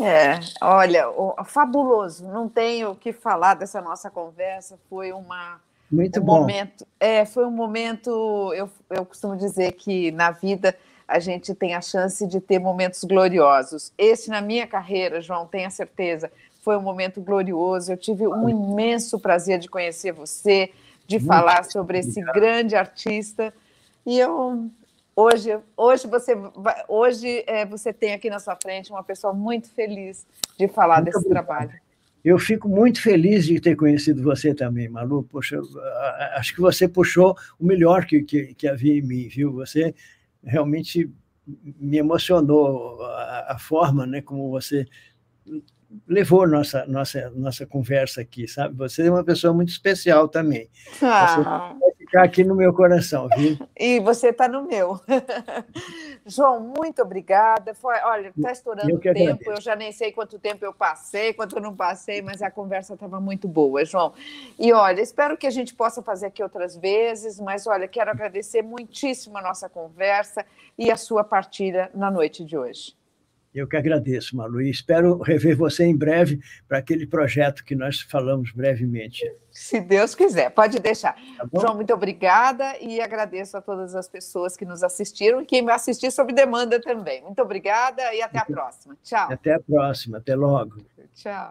É, olha, o, fabuloso, não tenho o que falar dessa nossa conversa, foi uma muito um bom. Momento, é, foi um momento, eu, eu costumo dizer que na vida a gente tem a chance de ter momentos gloriosos. Esse, na minha carreira, João, tenha certeza, foi um momento glorioso. Eu tive um imenso prazer de conhecer você, de Muito falar sobre esse grande artista. E eu Hoje, hoje, você, hoje é, você tem aqui na sua frente uma pessoa muito feliz de falar muito desse obrigado. trabalho. Eu fico muito feliz de ter conhecido você também, Malu. Poxa, acho que você puxou o melhor que, que, que havia em mim, viu? Você realmente me emocionou a, a forma né, como você levou nossa, nossa, nossa conversa aqui, sabe? Você é uma pessoa muito especial também. Ah. Você vai ficar aqui no meu coração, viu? E você está no meu. João, muito obrigada. Foi, olha, está estourando o tempo, agradeço. eu já nem sei quanto tempo eu passei, quanto eu não passei, mas a conversa estava muito boa, João. E olha, espero que a gente possa fazer aqui outras vezes, mas olha, quero agradecer muitíssimo a nossa conversa e a sua partilha na noite de hoje. Eu que agradeço, Malu, e espero rever você em breve para aquele projeto que nós falamos brevemente. Se Deus quiser, pode deixar. Tá João, muito obrigada e agradeço a todas as pessoas que nos assistiram e quem me assistir sob demanda também. Muito obrigada e até a próxima. Tchau. Até a próxima, até logo. Tchau.